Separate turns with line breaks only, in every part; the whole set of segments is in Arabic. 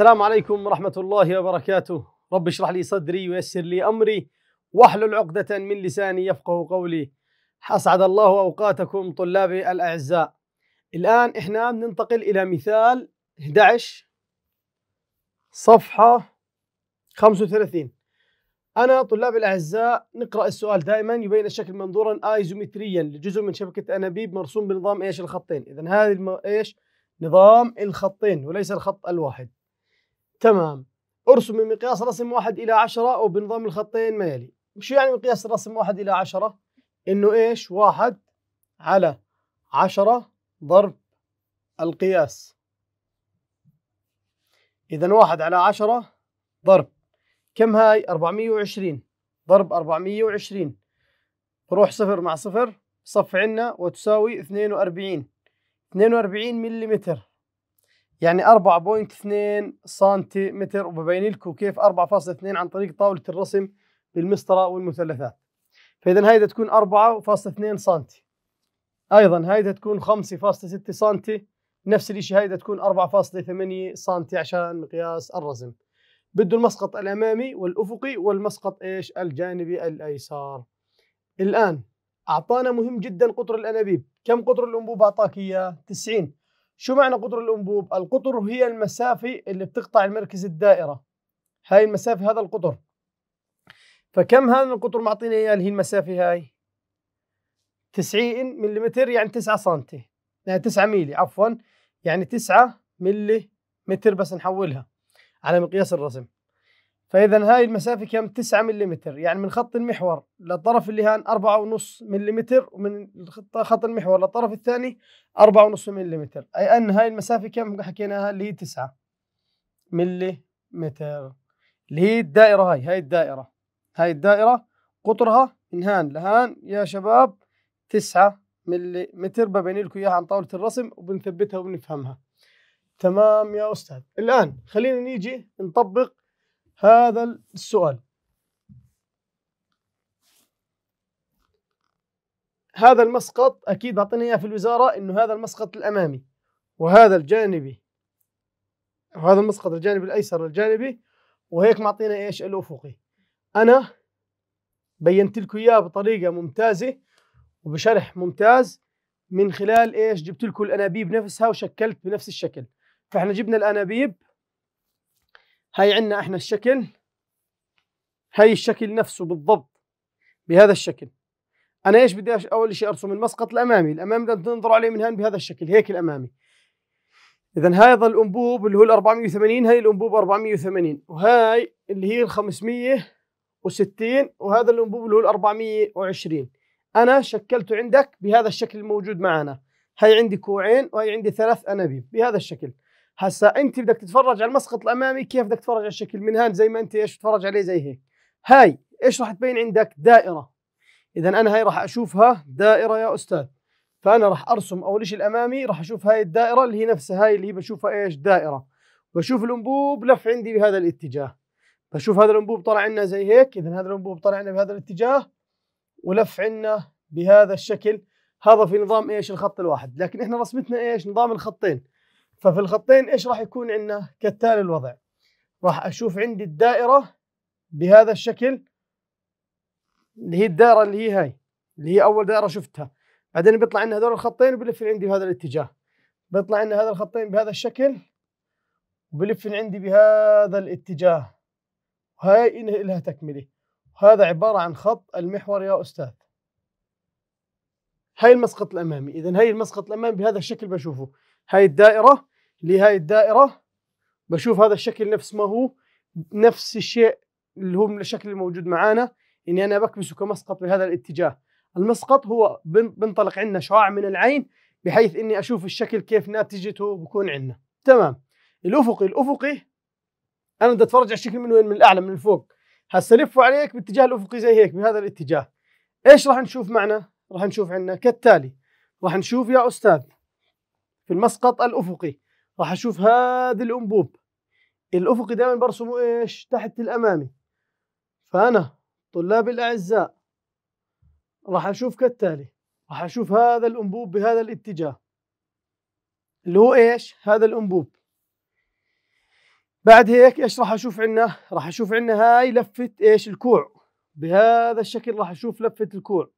السلام عليكم ورحمة الله وبركاته رب اشرح لي صدري ويسر لي أمري واحلل عقدة من لساني يفقه قولي أسعد الله أوقاتكم طلابي الأعزاء الآن إحنا بننتقل إلى مثال 11 صفحة 35 أنا طلابي الأعزاء نقرأ السؤال دائما يبين الشكل منظورا آيزومتريا لجزء من شبكة أنابيب مرسوم بنظام إيش الخطين إذا هذا إيش نظام الخطين وليس الخط الواحد تمام ارسم من مقياس رسم واحد إلى عشرة أو بنظام الخطين ما يلي شو يعني مقياس رسم واحد إلى عشرة؟ إنه إيش واحد على عشرة ضرب القياس إذا واحد على عشرة ضرب كم هاي اربعمية وعشرين ضرب اربعمية وعشرين روح صفر مع صفر صف عنا وتساوي اثنين واربعين اثنين واربعين ملم يعني 4.2 سنتيمتر وببين لكم كيف 4.2 عن طريق طاولة الرسم بالمسطرة والمثلثات فإذا هيدا تكون 4.2 سنتي أيضا هيدا تكون 5.6 سنتي نفس الشيء هيدا تكون 4.8 سنتي عشان مقياس الرسم بده المسقط الأمامي والأفقي والمسقط إيش الجانبي الأيسر الآن أعطانا مهم جدا قطر الأنابيب كم قطر الأنبوب أعطاك إياه 90 شو معنى قطر الانبوب؟ القطر هي المسافة اللي بتقطع المركز الدائرة هاي المسافة هذا القطر فكم هذا القطر معطينا اياه اللي هي المسافة هاي؟ 90 ملم يعني 9 سم يعني 9 ميلي عفوا يعني 9 ملم بس نحولها على مقياس الرسم فاذا هاي المسافه كم 9 ملم يعني من خط المحور للطرف اللي هان 4.5 ملم ومن خط المحور للطرف الثاني 4.5 ملم اي ان هاي المسافه كم حكيناها اللي هي 9 ملم اللي هي الدائره هاي هاي الدائره هاي الدائره قطرها من هان لهان يا شباب 9 ملم ببين لكم اياها عن طاوله الرسم وبنثبتها وبنفهمها تمام يا استاذ الان خلينا نيجي نطبق هذا السؤال هذا المسقط اكيد اعطيني اياه في الوزاره انه هذا المسقط الامامي وهذا الجانبي وهذا المسقط الجانبي الايسر الجانبي وهيك معطينا ايش الافقي انا بينت لكم اياه بطريقه ممتازه وبشرح ممتاز من خلال ايش جبت لكم الانابيب نفسها وشكلت بنفس الشكل فاحنا جبنا الانابيب هاي عندنا احنا الشكل هاي الشكل نفسه بالضبط بهذا الشكل انا ايش بدي اول شيء ارسم المسقط الامامي الامامي بدنا ننظر عليه من هان بهذا الشكل هيك الامامي اذا هذا الانبوب اللي هو ال 480 هاي الانبوب 480 وهاي اللي هي ال 560 وهذا الانبوب اللي هو ال 420 انا شكلته عندك بهذا الشكل الموجود معنا هاي عندي كوعين وهي عندي ثلاث انابيب بهذا الشكل هسا انت بدك تتفرج على المسقط الامامي كيف بدك تتفرج على الشكل من هان زي ما انت ايش تتفرج عليه زي هيك هاي ايش راح تبين عندك دائره اذا انا هاي راح اشوفها دائره يا استاذ فانا راح ارسم اول شيء الامامي راح اشوف هاي الدائره اللي هي نفسها هاي اللي هي بشوفها ايش دائره بشوف الانبوب لف عندي بهذا الاتجاه بشوف هذا الانبوب طلع عنا زي هيك اذا هذا الانبوب طلع عنا بهذا الاتجاه ولف عنا بهذا الشكل هذا في نظام ايش الخط الواحد لكن احنا رسمتنا ايش نظام الخطين ففي الخطين ايش راح يكون عندنا كالتالي الوضع راح اشوف عندي الدائره بهذا الشكل اللي هي الدائره اللي هي هاي اللي هي اول دائره شفتها بعدين بيطلع عندنا هذول الخطين وبلف عندي بهذا الاتجاه بيطلع عندنا هذا الخطين بهذا الشكل وبلف عندي بهذا الاتجاه وهاي لها تكمله وهذا عباره عن خط المحور يا استاذ هاي المسقط الامامي اذا هاي المسقط الامامي بهذا الشكل بشوفه هاي الدائره لهاي الدائرة بشوف هذا الشكل نفس ما هو نفس الشيء اللي هو من الشكل الموجود معانا اني انا بكبسه كمسقط بهذا الاتجاه المسقط هو بنطلق عندنا شعاع من العين بحيث اني اشوف الشكل كيف ناتجته بكون عندنا تمام الافقي الافقي انا بدي اتفرج على الشكل من وين من الاعلى من فوق هسه لفوا عليك باتجاه الافقي زي هيك بهذا الاتجاه ايش راح نشوف معنا راح نشوف عندنا كالتالي راح نشوف يا استاذ في المسقط الافقي راح اشوف هذه الانبوب الافقي دايما برسمه ايش تحت الامامي فانا طلابي الاعزاء راح اشوف كالتالي راح اشوف هذا الانبوب بهذا الاتجاه اللي هو ايش هذا الانبوب بعد هيك ايش راح اشوف عندنا راح اشوف عندنا هاي لفه ايش الكوع بهذا الشكل راح اشوف لفه الكوع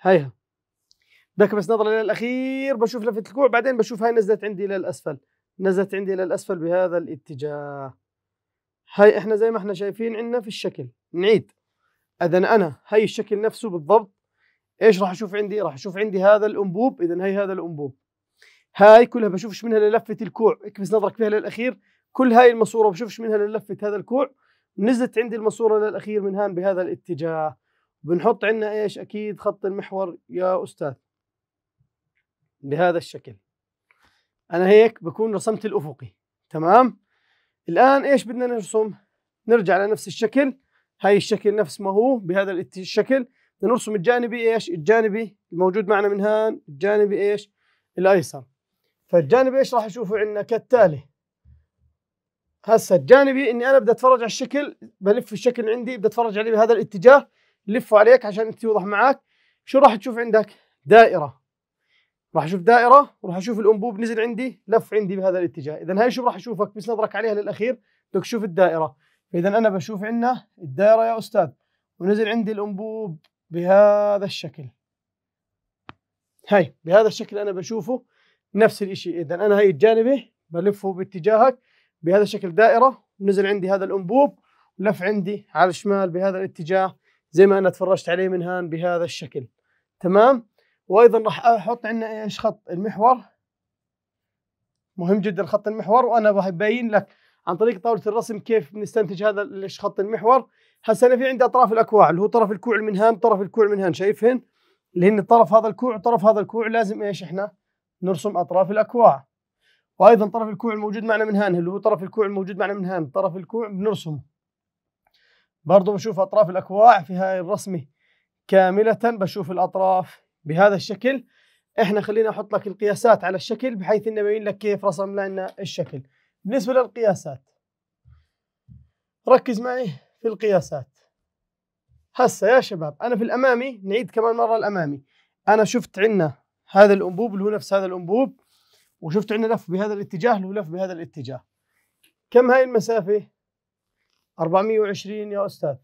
هيها ذاك بس نظره للاخير بشوف لفه الكوع بعدين بشوف هاي نزلت عندي للاسفل نزلت عندي للاسفل بهذا الاتجاه هاي احنا زي ما احنا شايفين عندنا في الشكل نعيد اذا انا هاي الشكل نفسه بالضبط ايش راح اشوف عندي راح اشوف عندي هذا الانبوب اذا هاي هذا الانبوب هاي كلها بشوفش منها للفه الكوع اكبس نظرك فيها للاخير كل هاي الماسوره بشوفش منها للفه هذا الكوع نزلت عندي الماسوره للاخير من هان بهذا الاتجاه بنحط عندنا ايش اكيد خط المحور يا استاذ بهذا الشكل انا هيك بكون رسمت الافقي تمام الان ايش بدنا نرسم نرجع لنفس الشكل هاي الشكل نفس ما هو بهذا الشكل بدنا نرسم الجانبي ايش الجانبي الموجود معنا من هان الجانبي ايش الايسر فالجانبي ايش راح اشوفه عندنا كالتالي هسه الجانبي اني انا بدي اتفرج على الشكل بلف الشكل عندي بدي اتفرج عليه بهذا الاتجاه لفه عليك عشان توضح معك شو راح تشوف عندك دائره راح اشوف دائره وراح اشوف الانبوب نزل عندي لف عندي بهذا الاتجاه اذا هاي شو راح اشوفك بس نظرك عليها للاخير بدك تشوف الدائره فاذا انا بشوف عندنا الدائره يا استاذ ونزل عندي الانبوب بهذا الشكل هاي بهذا الشكل انا بشوفه نفس الشيء اذا انا هاي الجانبه بلفه باتجاهك بهذا الشكل دائره ونزل عندي هذا الانبوب ولف عندي على الشمال بهذا الاتجاه زي ما انا تفرجت عليه من هان بهذا الشكل تمام وايضا راح احط عندنا ايش خط المحور مهم جدا خط المحور وانا راح ابين لك عن طريق طاوله الرسم كيف بنستنتج هذا ايش خط المحور هسه انا في عندي اطراف الاكواع اللي هو طرف الكوع من هان طرف الكوع من هان شايفهن اللي هن طرف هذا الكوع وطرف هذا الكوع لازم ايش احنا نرسم اطراف الاكواع وايضا طرف الكوع الموجود معنا من هان اللي هو طرف الكوع الموجود معنا من هان طرف الكوع بنرسمه برضه بشوف اطراف الاكواع في هاي الرسمه كامله بشوف الاطراف بهذا الشكل احنا خلينا احط لك القياسات على الشكل بحيث انه يبين لك كيف رسم لنا الشكل بالنسبه للقياسات ركز معي في القياسات هسه يا شباب انا في الامامي نعيد كمان مره الامامي انا شفت عندنا هذا الانبوب اللي هو نفس هذا الانبوب وشفت عندنا لف بهذا الاتجاه اللي هو لف بهذا الاتجاه كم هاي المسافه 420 يا استاذ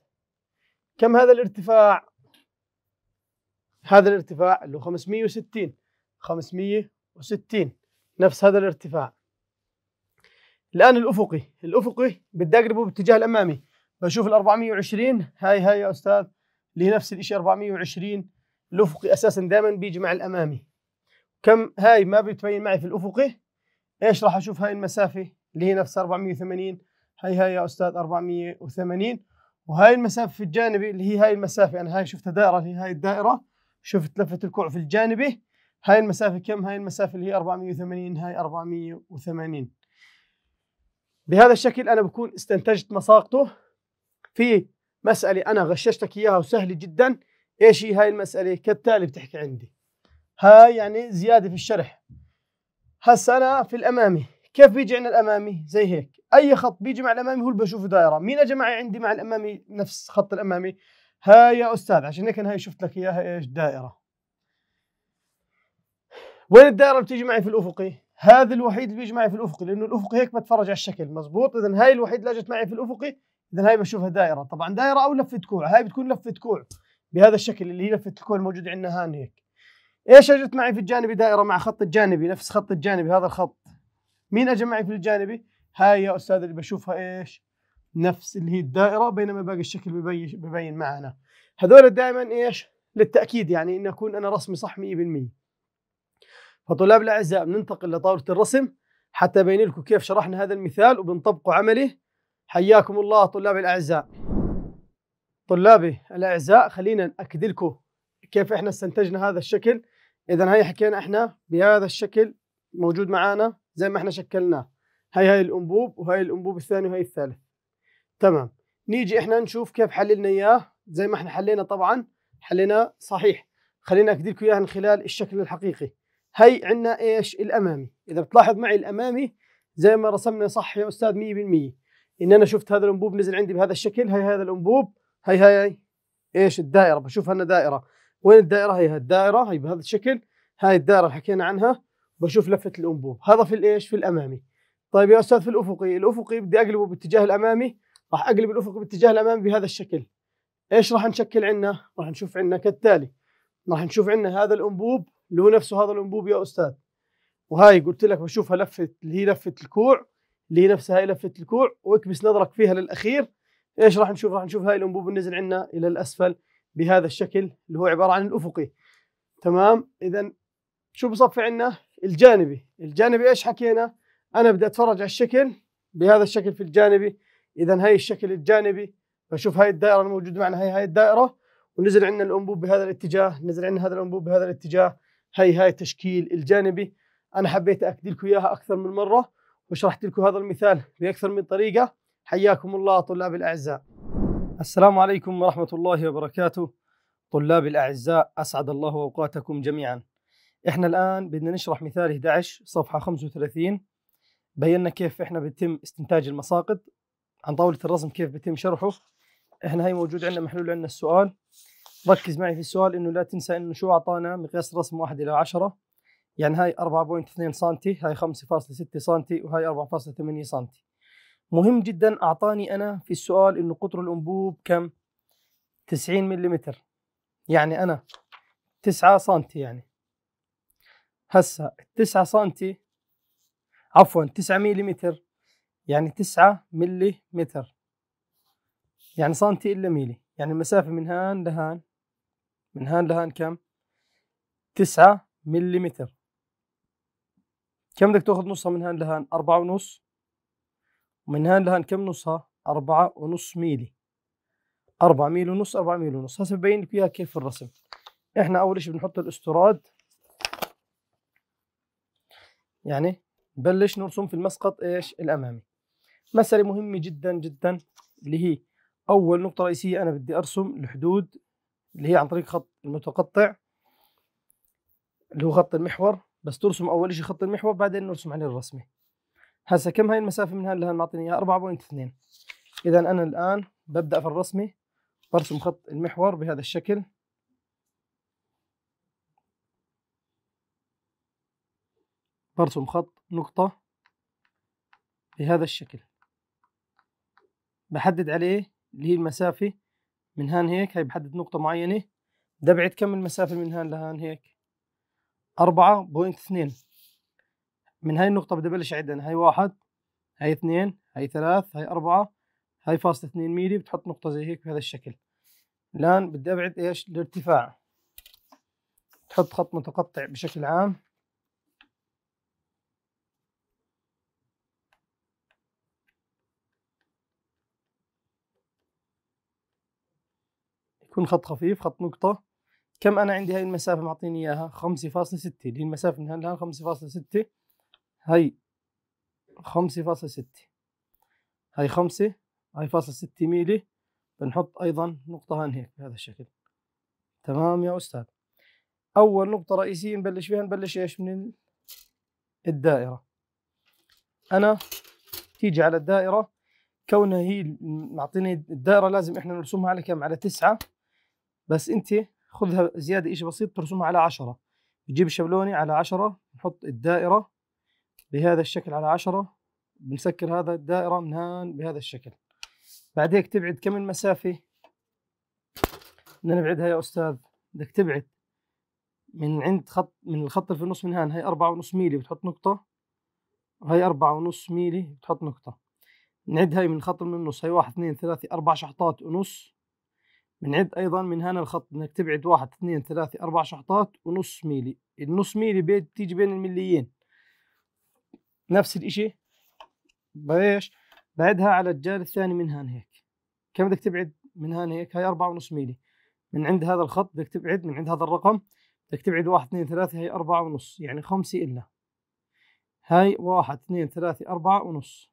كم هذا الارتفاع هذا الارتفاع اللي هو 560 560 نفس هذا الارتفاع الآن الأفقي الأفقي بدي أقربه باتجاه الأمامي بشوف ال 420 هاي هاي يا أستاذ اللي هي نفس الشيء 420 الأفقي أساسا دائما بيجي مع الأمامي كم هاي ما بتبين معي في الأفقي إيش راح أشوف هاي المسافة اللي هي نفس 480 هاي هاي يا أستاذ 480 وهاي المسافة في الجانبي اللي هي هاي المسافة أنا يعني هاي شفتها دائرة اللي هي هاي الدائرة شفت لفه الكوع في الجانبي هاي المسافه كم هاي المسافه اللي هي 480 هاي 480 بهذا الشكل انا بكون استنتجت مساقطه في مساله انا غششتك اياها وسهله جدا ايش هي هاي المساله كالتالي بتحكي عندي هاي يعني زياده في الشرح هسه انا في الامامي كيف بيجي عندنا الامامي زي هيك اي خط بيجي مع الامامي هو اللي بشوفه دائره مين اجى معي عندي مع الامامي نفس خط الامامي ها يا استاذ عشان هيك انا هاي شفت لك اياها ايش دائره وين الدائره اللي بتيجي معي في الافقي هذا الوحيد اللي بيجي معي في الافقي لانه الافقي هيك بتفرج على الشكل مزبوط اذا هاي الوحيد اللي اجت معي في الافقي اذا هاي بشوفها دائره طبعا دائره او لفه كوع هاي بتكون لفه كوع بهذا الشكل اللي هي لفه الكوع الموجوده عندنا هان هيك ايش اجت معي في الجانبي دائره مع خط الجانبي نفس خط الجانبي هذا الخط مين اجى معي في الجانبي هاي يا استاذ اللي بشوفها ايش نفس اللي هي الدائرة بينما باقي الشكل ببين, معنا هذول دائما إيش للتأكيد يعني إن أكون أنا رسمي صح 100% فطلاب الأعزاء بننتقل لطاولة الرسم حتى أبين لكم كيف شرحنا هذا المثال وبنطبقه عملي حياكم الله طلابي الأعزاء طلابي الأعزاء خلينا نأكد لكم كيف إحنا استنتجنا هذا الشكل إذا هي حكينا إحنا بهذا الشكل موجود معانا زي ما إحنا شكلناه هاي هاي الأنبوب وهاي الأنبوب الثاني وهاي الثالث تمام نيجي احنا نشوف كيف حللنا اياه زي ما احنا حلينا طبعا حلينا صحيح خلينا اكدي لكم اياها من خلال الشكل الحقيقي هي عندنا ايش الامامي اذا بتلاحظ معي الامامي زي ما رسمنا صح يا استاذ 100% ان انا شفت هذا الانبوب نزل عندي بهذا الشكل هي هذا الانبوب هي هي, ايش الدائره بشوفها هنا دائره وين الدائره هي الدائره هي بهذا الشكل هاي الدائره اللي حكينا عنها بشوف لفه الانبوب هذا في الايش في الامامي طيب يا استاذ في الافقي الافقي بدي اقلبه باتجاه الامامي راح اقلب الافق باتجاه الامام بهذا الشكل ايش راح نشكل عندنا راح نشوف عندنا كالتالي راح نشوف عندنا هذا الانبوب اللي هو نفسه هذا الانبوب يا استاذ وهاي قلت لك بشوفها لفه اللي هي لفه الكوع اللي هي نفسها هاي لفه الكوع واكبس نظرك فيها للاخير ايش راح نشوف راح نشوف هاي الانبوب نزل عندنا الى الاسفل بهذا الشكل اللي هو عباره عن الافقي تمام اذا شو بصفي عندنا الجانبي الجانبي ايش حكينا انا بدي اتفرج على الشكل بهذا الشكل في الجانبي اذا هاي الشكل الجانبي فشوف هاي الدائره الموجوده معنا هاي هاي الدائره ونزل عندنا الانبوب بهذا الاتجاه نزل عندنا هذا الانبوب بهذا الاتجاه هاي هاي التشكيل الجانبي انا حبيت اكد لكم اياها اكثر من مره وشرحت لكم هذا المثال باكثر من طريقه حياكم الله طلاب الاعزاء السلام عليكم ورحمه الله وبركاته طلاب الاعزاء اسعد الله اوقاتكم جميعا احنا الان بدنا نشرح مثال 11 صفحه 35 بينا كيف احنا بيتم استنتاج المساقط عن طاوله الرسم كيف بيتم شرحه احنا هي موجود عندنا محلول عندنا السؤال ركز معي في السؤال انه لا تنسى انه شو اعطانا مقياس رسم 1 الى 10 يعني هاي 4.2 سم هاي 5.6 سم وهاي 4.8 سم مهم جدا اعطاني انا في السؤال انه قطر الانبوب كم 90 ملم يعني انا 9 سم يعني هسا 9 سم عفوا 9 ملم يعني 9 ملي متر يعني سنتي إلا ميلي يعني المسافة من هان لهان من هان لهان كم؟ 9 ملي متر كم بدك تاخذ نصها من هان لهان؟ أربعة ونص ومن هان لهان كم نصها؟ أربعة ونص ميلي أربعة ميل ونص أربعة ميل ونص هسه ببين لك كيف الرسم إحنا أول شيء بنحط الأستراد يعني بلش نرسم في المسقط إيش الأمامي مسألة مهمة جدا جدا اللي هي أول نقطة رئيسية أنا بدي أرسم الحدود اللي هي عن طريق خط المتقطع اللي هو خط المحور بس ترسم أول شيء خط المحور بعدين نرسم عليه الرسمة هسا كم هاي المسافة من هلا معطيني إياها 4.2 إذا أنا الآن ببدأ في الرسمة برسم خط المحور بهذا الشكل برسم خط نقطة بهذا الشكل بحدد عليه اللي هي المسافة من هان هيك هاي بحدد نقطة معينة بدي أبعد كم المسافة من هان لهان هيك أربعة بوينت اثنين من هاي النقطة بدي أبلش أعد أنا هاي واحد هاي اثنين هاي ثلاث هاي أربعة هاي فاصلة اثنين ميلي بتحط نقطة زي هيك بهذا الشكل الآن بدي أبعد إيش الارتفاع تحط خط متقطع بشكل عام يكون خط خفيف خط نقطة كم أنا عندي هاي المسافة معطيني إياها خمسة فاصلة ستة دي المسافة من هنا فاصلة ستة هاي ستة هاي خمسة هاي فاصلة ستة ميلي بنحط أيضا نقطة هان هيك بهذا الشكل تمام يا أستاذ أول نقطة رئيسية نبلش فيها نبلش إيش من الدائرة أنا تيجي على الدائرة كونها هي معطيني الدائرة لازم إحنا نرسمها على كم على تسعة بس انت خذها زياده شيء بسيط ترسمها على عشرة بتجيب شبلوني على عشرة نحط الدائره بهذا الشكل على عشرة بنسكر هذا الدائره من هان بهذا الشكل بعد هيك تبعد كم المسافه بدنا نبعدها يا استاذ بدك تبعد من عند خط من الخط في النص من هان هي أربعة ونص ميلي بتحط نقطة وهي أربعة ونص ميلي بتحط نقطة نعد هاي من الخط من النص هي واحد اثنين ثلاثة أربع شحطات ونص بنعد ايضا من هنا الخط انك تبعد واحد اثنين ثلاثة اربع شحطات ونص ميلي النص ميلي بيت تيجي بين المليين نفس الاشي بايش بعدها على الجال الثاني من هان هيك كم بدك تبعد من هان هيك هاي أربعة ونص ميلي من عند هذا الخط بدك تبعد من عند هذا الرقم بدك تبعد واحد اثنين ثلاثة هاي أربعة ونص يعني خمسة إلا هاي واحد اثنين ثلاثة أربعة ونص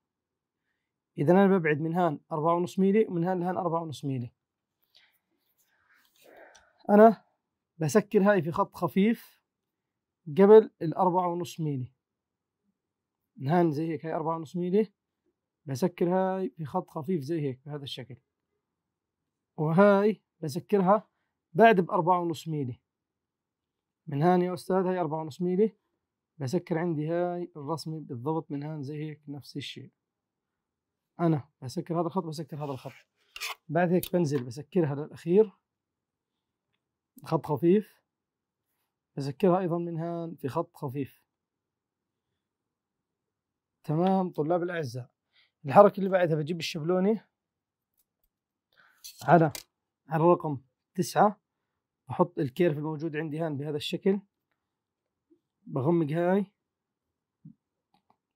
إذا أنا ببعد من هان أربعة ونص ميلي ومن هان لهان أربعة ونص ميلي انا بسكر هاي في خط خفيف قبل الأربعة ونص ميلي نهان زي هيك هاي أربعة ونص ميلي بسكر هاي في خط خفيف زي هيك بهذا الشكل وهاي بسكرها بعد بأربعة ونص ميلي من هان يا أستاذ هاي أربعة ونص ميلي بسكر عندي هاي الرسمة بالضبط من هان زي هيك نفس الشيء أنا بسكر هذا الخط بسكر هذا الخط بعد هيك بنزل بسكرها للأخير خط خفيف أذكرها أيضا من هان في خط خفيف تمام طلاب الأعزاء الحركة اللي بعدها بجيب الشبلوني على على الرقم تسعة بحط الكيرف الموجود عندي هان بهذا الشكل بغمق هاي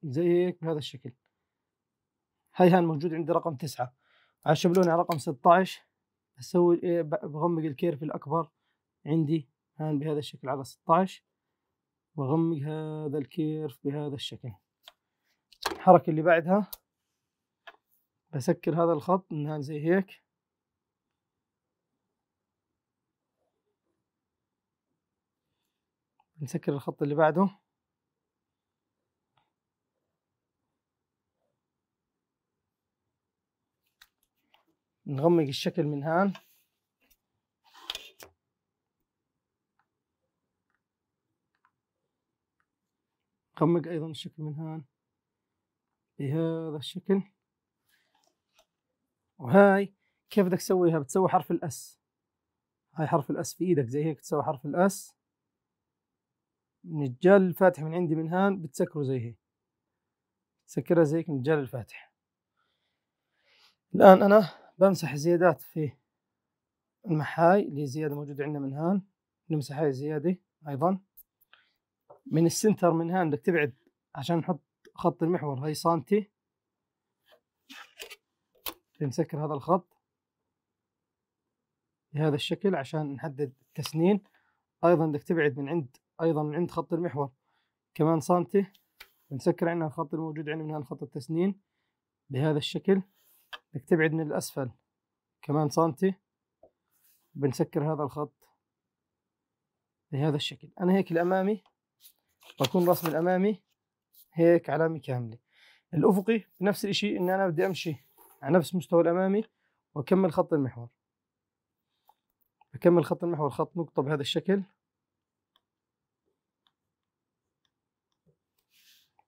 زي هيك بهذا الشكل هاي هان موجود عندي رقم تسعة على الشبلوني على رقم 16 بسوي إيه، بغمق الكيرف الأكبر عندي الآن بهذا الشكل على 16 وأغمق هذا الكيرف بهذا الشكل الحركة اللي بعدها بسكر هذا الخط من زي هيك نسكر الخط اللي بعده نغمق الشكل من هان خمق أيضا الشكل من هان بهذا الشكل وهاي كيف بدك تسويها بتسوي حرف الاس هاي حرف الاس في ايدك زي هيك تسوي حرف الاس من الجال الفاتح من عندي من هان بتسكره زي هيك تسكرها زي هيك من الجال الفاتح الان انا بمسح الزيادات في المحاي اللي هي زياده موجوده عندنا من هان نمسح هاي الزياده ايضا من السنتر من هان بدك تبعد عشان نحط خط المحور هاي سنتي بنسكر هذا الخط بهذا الشكل عشان نحدد التسنين ايضا بدك تبعد من عند ايضا من عند خط المحور كمان سنتي بنسكر عندنا الخط الموجود عندنا من هان خط التسنين بهذا الشكل بدك تبعد من الاسفل كمان سنتي بنسكر هذا الخط بهذا الشكل انا هيك الامامي بكون رسم الامامي هيك علامه كامله الافقي نفس الشيء ان انا بدي امشي على نفس مستوى الامامي واكمل خط المحور بكمل خط المحور خط نقطه بهذا الشكل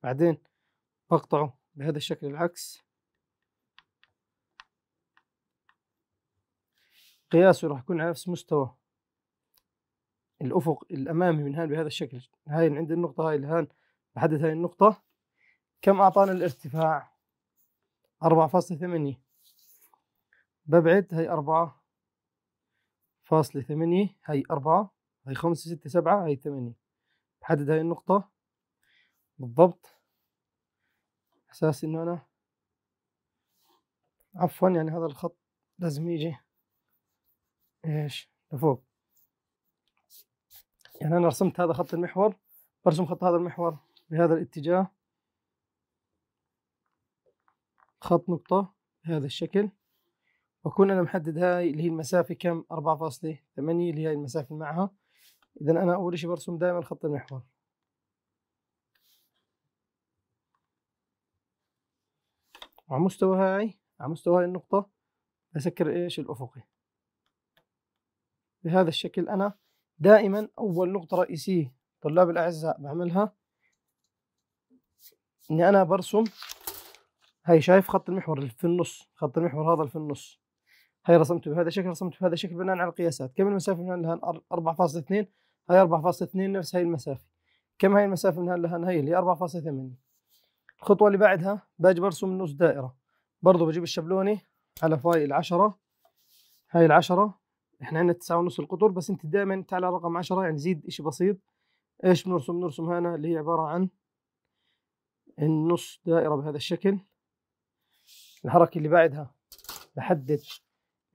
بعدين بقطعه بهذا الشكل العكس قياسه راح يكون على نفس مستوى الأفق الأمامي من هان بهذا الشكل هاي عند النقطة هاي الهان بحدد هاي النقطة كم أعطانا الارتفاع أربعة فاصلة ثمانية ببعد هاي أربعة فاصلة ثمانية هاي أربعة هاي خمسة ستة سبعة هاي ثمانية بحدد هاي النقطة بالضبط أساس إنه أنا عفوا يعني هذا الخط لازم يجي إيش لفوق يعني أنا رسمت هذا خط المحور برسم خط هذا المحور بهذا الاتجاه خط نقطة بهذا الشكل وأكون أنا محدد هاي اللي هي المسافة كم أربعة فاصلة ثمانية اللي هاي المسافة معها إذا أنا أول شي برسم دائما خط المحور وعلى مستوى هاي على مستوى هاي النقطة بسكر إيش الأفقي بهذا الشكل أنا دائما أول نقطة رئيسية طلاب الأعزاء بعملها إني أنا برسم هاي شايف خط المحور اللي في النص خط المحور هذا اللي في النص هاي رسمته بهذا الشكل رسمته بهذا الشكل بناء على القياسات كم المسافة من هنا لهان 4.2 هاي 4.2 نفس هاي المسافة كم هاي المسافة من هنا لهان هاي اللي 4.8 الخطوة اللي بعدها باجي برسم نص دائرة برضه بجيب الشبلوني على فاي العشرة هاي العشرة احنا عندنا تسعة ونص القطر بس انت دائما تعال رقم عشرة يعني زيد اشي بسيط ايش بنرسم نرسم هنا اللي هي عبارة عن النص دائرة بهذا الشكل الحركة اللي بعدها بحدد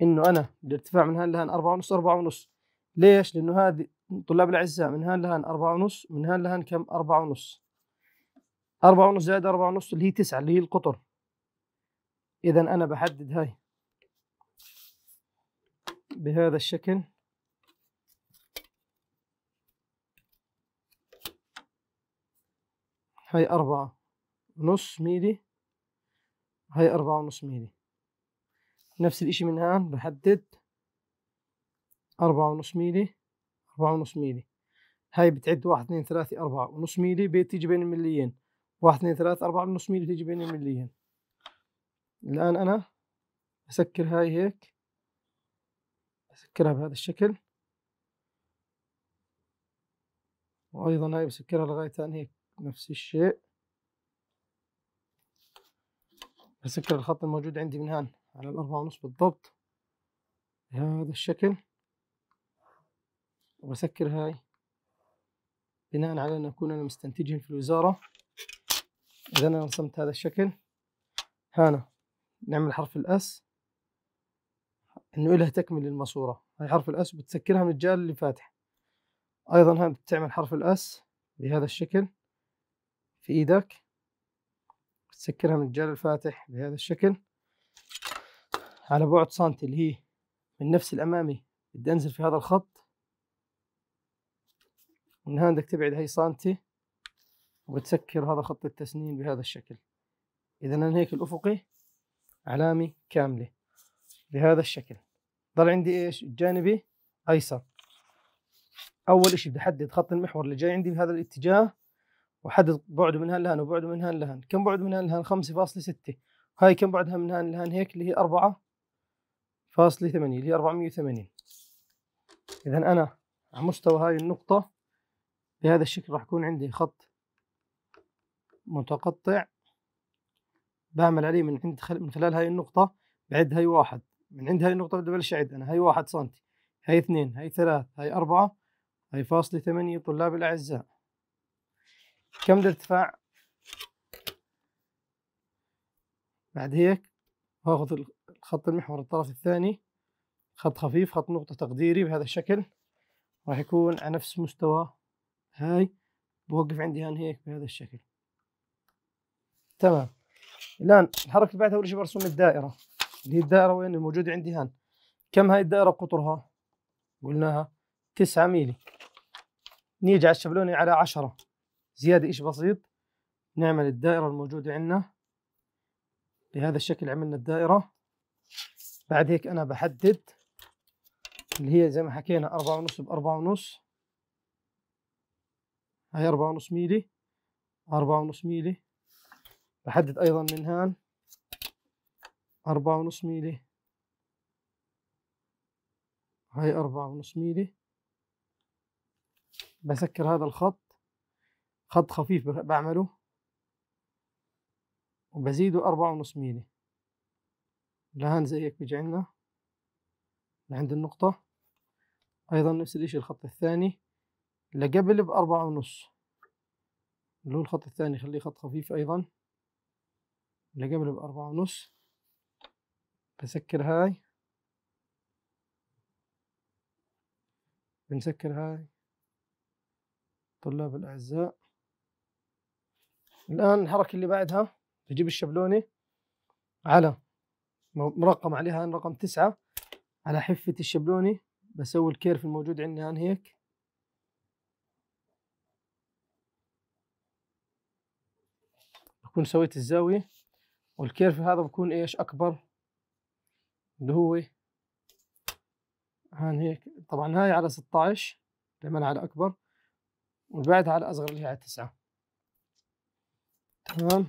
انه انا الارتفاع من هان لهان أربعة ونص أربعة ونص ليش؟ لأنه هذه طلاب الأعزاء من هان لهان أربعة ونص من هان لهان كم أربعة ونص أربعة ونص زائد أربعة ونص اللي هي تسعة اللي هي القطر إذا أنا بحدد هاي بهذا الشكل هاي أربعة ونص ميلي هاي أربعة ونص ميلي نفس الإشي من هان بحدد أربعة ونص ميلي أربعة ونص ميلي هاي بتعد واحد اثنين ثلاثة أربعة ونص ميلي بتيجي بين المليين واحد اثنين ثلاثة أربعة ونص ميلي بتيجي بين المليين الآن أنا بسكر هاي هيك أسكرها بهذا الشكل وأيضا هاي بسكرها لغاية أن هيك نفس الشيء بسكر الخط الموجود عندي من هان على الأربعة ونص بالضبط بهذا الشكل وبسكر هاي بناء على أن أكون أنا مستنتجهم في الوزارة إذا أنا رسمت هذا الشكل هنا نعمل حرف الأس انه لها تكمل للماسوره هاي حرف الاس بتسكرها من الجال اللي فاتح ايضا هاي بتعمل حرف الاس بهذا الشكل في ايدك بتسكرها من الجال الفاتح بهذا الشكل على بعد سنتي اللي هي من نفس الامامي بدي انزل في هذا الخط من هنا بدك تبعد هي سنتي وبتسكر هذا خط التسنين بهذا الشكل اذا انا هيك الافقي علامه كامله بهذا الشكل ضل عندي ايش الجانبي ايسر اول شيء بدي احدد خط المحور اللي جاي عندي بهذا الاتجاه واحدد بعده من هان لهان وبعده من هان لهان كم بعد من هان لهان 5.6 هاي كم بعدها من هان لهان هيك اللي هي 4 فاصلة ثمانية اللي هي 480 إذا أنا على مستوى هاي النقطة بهذا الشكل راح يكون عندي خط متقطع بعمل عليه من عند خل... من خلال هاي النقطة بعد هاي واحد من عند هاي النقطة بدي بلش أعد أنا هاي واحد سنتي هاي اثنين هاي ثلاث هاي أربعة هاي فاصلة ثمانية طلاب الأعزاء كم الارتفاع بعد هيك باخذ الخط المحور الطرف الثاني خط خفيف خط نقطة تقديري بهذا الشكل راح يكون على نفس مستوى هاي بوقف عندي هان هيك بهذا الشكل تمام الآن الحركة اللي بعدها أول شيء برسم الدائرة اللي هي الدائرة وين الموجودة عندي هان كم هاي الدائرة قطرها قلناها تسعة ميلي نيجي على الشبلوني على عشرة زيادة إيش بسيط نعمل الدائرة الموجودة عندنا بهذا الشكل عملنا الدائرة بعد هيك أنا بحدد اللي هي زي ما حكينا أربعة ونص بأربعة ونص هاي أربعة ونص ميلي أربعة ونص ميلي بحدد أيضا من هان أربعة ونص ميلي هاي أربعة ونص ميلي بسكر هذا الخط خط خفيف بعمله وبزيده أربعة ونص ميلي لهان زي هيك بيجي عندنا لعند النقطة أيضا نفس الإشي الخط الثاني لقبل بأربعة ونص اللي هو الخط الثاني خليه خط خفيف أيضا لقبل بأربعة ونص بسكر هاي بنسكر هاي طلاب الأعزاء الآن الحركة اللي بعدها تجيب الشبلونة على مرقم عليها رقم تسعة على حفة الشبلونة بسوي الكيرف الموجود عندنا هان هيك بكون سويت الزاوية والكيرف هذا بكون ايش أكبر اللي هو إيه؟ هان هيك طبعا هاي على 16 لما على اكبر وبعدها على اصغر اللي هي على 9 تمام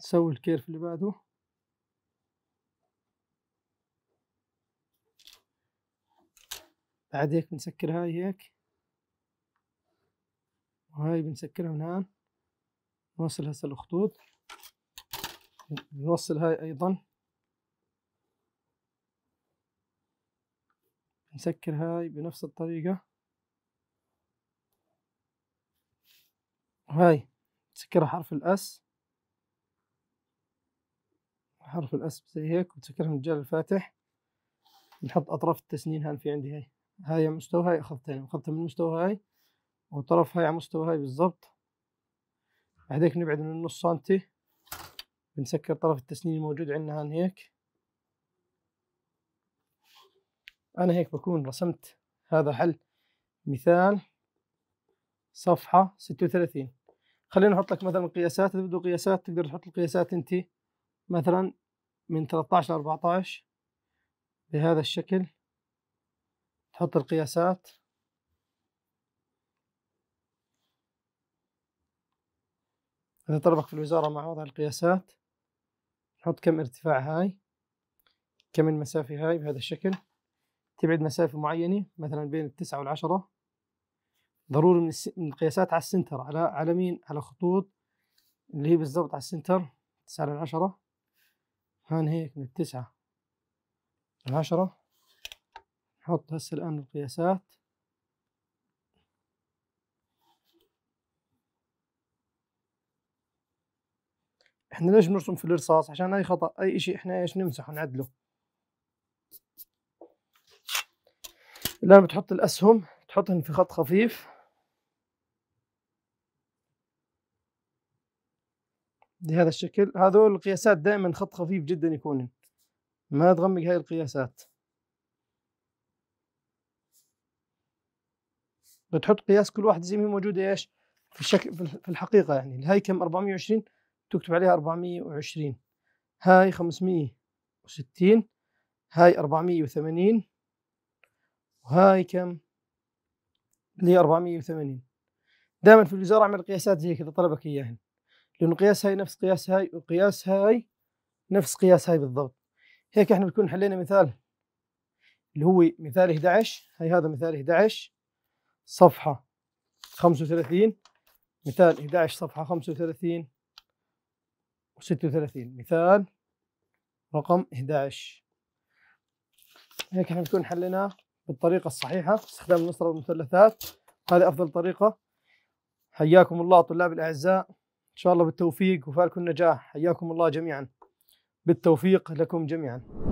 نسوي الكيرف اللي بعده بعد هيك بنسكر هاي هيك وهاي بنسكرها من هان نوصل هسه الخطوط نوصل هاي ايضا نسكر هاي بنفس الطريقة هاي نسكرها حرف الأس حرف الأس زي هيك وتسكرها من الجال الفاتح نحط أطراف التسنين هان في عندي هاي هاي على مستوى هاي أخذتها يعني أخذتها من مستوى هاي وطرف هاي على مستوى هاي بالضبط هيك نبعد من النص سنتي بنسكر طرف التسنين الموجود عندنا هان هيك أنا هيك بكون رسمت هذا حل مثال صفحة 36 خلينا نحط لك مثلا قياسات إذا بده قياسات تقدر تحط القياسات أنت مثلا من 13 ل 14 بهذا الشكل تحط القياسات إذا طلبك في الوزارة مع وضع القياسات نحط كم ارتفاع هاي كم المسافة هاي بهذا الشكل تبعد مسافة معينة مثلا بين التسعة والعشرة ضروري من, القياسات على السنتر على على مين على خطوط اللي هي بالضبط على السنتر تسعة للعشرة هان هيك من التسعة للعشرة نحط هسه الآن القياسات احنا ليش بنرسم في الرصاص عشان اي خطا اي اشي احنا ايش نمسحه ونعدله الآن بتحط الاسهم تحطهم في خط خفيف بهذا الشكل هذول القياسات دائما خط خفيف جدا يكون ما تغمق هاي القياسات بتحط قياس كل واحد زي ما هي موجودة ايش في الشكل في الحقيقة يعني هاي كم 420 تكتب عليها 420 هاي 560 هاي 480 وهاي كم اللي 480 دائما في الوزارة اعمل قياسات زي كذا طلبك اياهن لأنه قياس هاي نفس قياس هاي وقياس هاي نفس قياس هاي بالضبط هيك احنا بنكون حلينا مثال اللي هو مثال 11 هاي هذا مثال 11 صفحة 35 مثال 11 صفحة 35 و 36 مثال رقم 11 هيك احنا بنكون حليناه بالطريقة الصحيحة باستخدام المسطرة والمثلثات هذه أفضل طريقة حياكم الله طلاب الأعزاء إن شاء الله بالتوفيق وفالكم النجاح حياكم الله جميعا بالتوفيق لكم جميعا